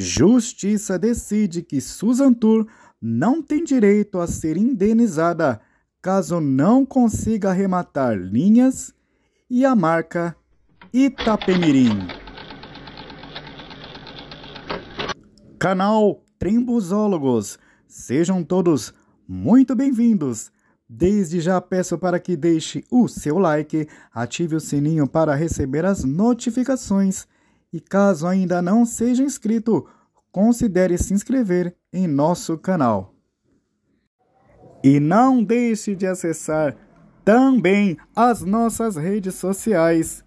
Justiça decide que Susan Tour não tem direito a ser indenizada caso não consiga arrematar linhas e a marca Itapemirim. Canal Trembusólogos, sejam todos muito bem-vindos. Desde já peço para que deixe o seu like, ative o sininho para receber as notificações e caso ainda não seja inscrito, considere se inscrever em nosso canal. E não deixe de acessar também as nossas redes sociais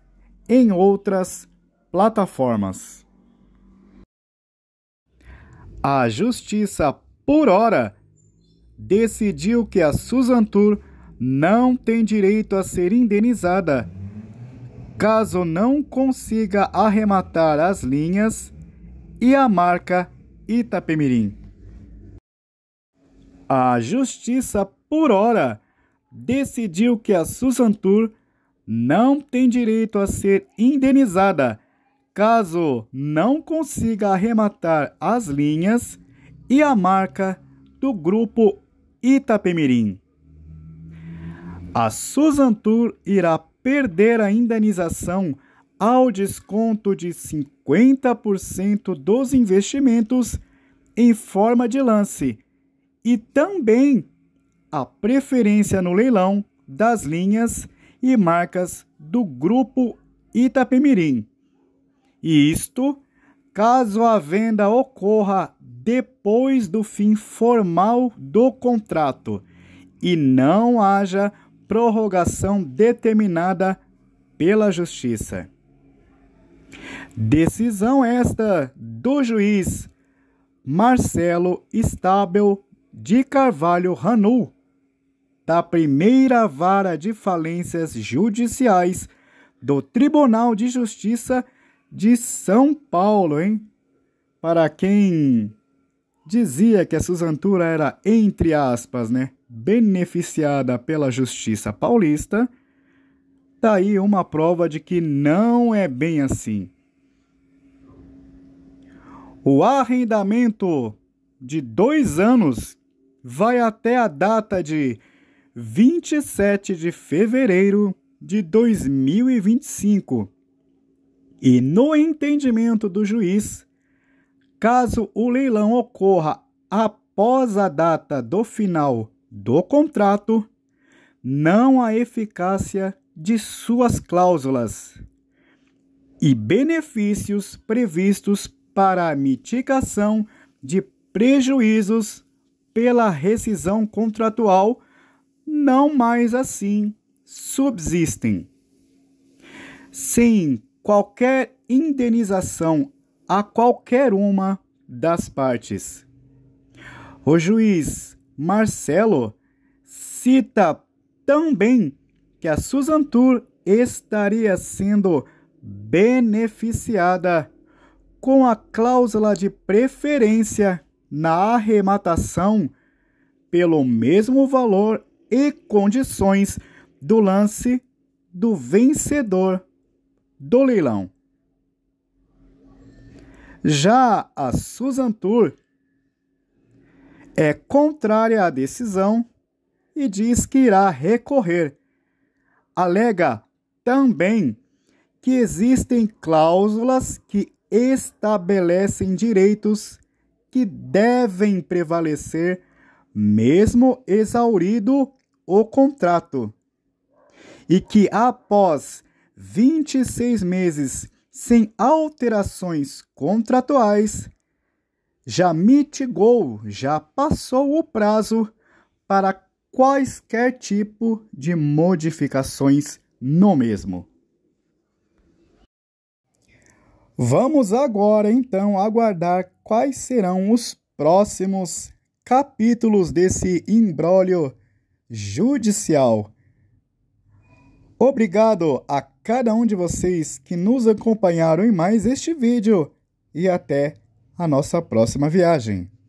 em outras plataformas. A justiça, por hora, decidiu que a Suzantur não tem direito a ser indenizada caso não consiga arrematar as linhas e a marca Itapemirim. A justiça, por hora, decidiu que a Susantur não tem direito a ser indenizada caso não consiga arrematar as linhas e a marca do grupo Itapemirim. A Susantur irá perder a indenização ao desconto de 50% dos investimentos em forma de lance e também a preferência no leilão das linhas e marcas do grupo Itapemirim. E isto caso a venda ocorra depois do fim formal do contrato e não haja prorrogação determinada pela Justiça. Decisão esta do juiz Marcelo Estábel de Carvalho Ranul, da primeira vara de falências judiciais do Tribunal de Justiça de São Paulo, hein? Para quem dizia que a Suzantura era entre aspas, né? beneficiada pela Justiça Paulista, daí tá uma prova de que não é bem assim. O arrendamento de dois anos vai até a data de 27 de fevereiro de 2025. E no entendimento do juiz, caso o leilão ocorra após a data do final do contrato, não a eficácia de suas cláusulas e benefícios previstos para a mitigação de prejuízos pela rescisão contratual não mais assim subsistem. Sem qualquer indenização a qualquer uma das partes. O juiz Marcelo cita também que a Suzantur estaria sendo beneficiada com a cláusula de preferência na arrematação pelo mesmo valor e condições do lance do vencedor do leilão. Já a Suzantur é contrária à decisão e diz que irá recorrer. Alega também que existem cláusulas que estabelecem direitos que devem prevalecer, mesmo exaurido o contrato, e que após 26 meses sem alterações contratuais, já mitigou, já passou o prazo para quaisquer tipo de modificações no mesmo. Vamos agora então aguardar quais serão os próximos capítulos desse imbróglio judicial. Obrigado a cada um de vocês que nos acompanharam em mais este vídeo e até a nossa próxima viagem.